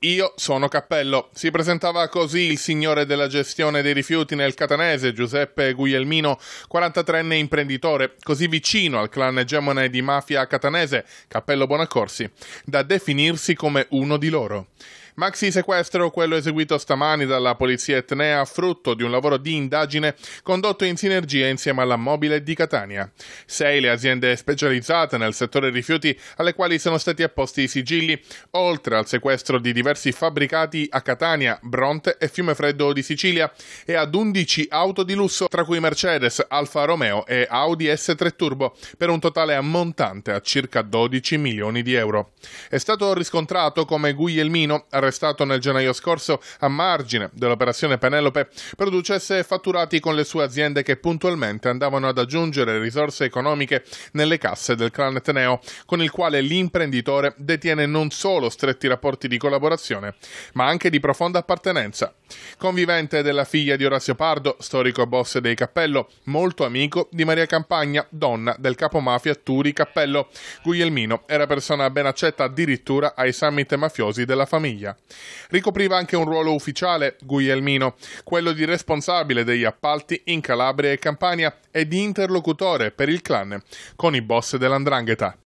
Io sono Cappello. Si presentava così il signore della gestione dei rifiuti nel catanese, Giuseppe Guglielmino, 43enne imprenditore, così vicino al clan egemone di mafia catanese, Cappello Bonaccorsi, da definirsi come uno di loro. Maxi sequestro, quello eseguito stamani dalla polizia etnea, frutto di un lavoro di indagine condotto in sinergia insieme alla Mobile di Catania. Sei le aziende specializzate nel settore rifiuti alle quali sono stati apposti i sigilli, oltre al sequestro di diversi fabbricati a Catania, Bronte e Fiume Freddo di Sicilia e ad 11 auto di lusso, tra cui Mercedes, Alfa Romeo e Audi S3 Turbo, per un totale ammontante a circa 12 milioni di euro. È stato riscontrato come Guglielmino, arrestato nel gennaio scorso a margine dell'operazione Penelope, producesse fatturati con le sue aziende che puntualmente andavano ad aggiungere risorse economiche nelle casse del clan Teneo, con il quale l'imprenditore detiene non solo stretti rapporti di collaborazione, ma anche di profonda appartenenza. Convivente della figlia di Orazio Pardo, storico boss dei Cappello, molto amico di Maria Campagna, donna del capomafia Turi Cappello. Guglielmino era persona ben accetta addirittura ai summit mafiosi della famiglia. Ricopriva anche un ruolo ufficiale, Guglielmino, quello di responsabile degli appalti in Calabria e Campania e di interlocutore per il clan con i boss dell'Andrangheta.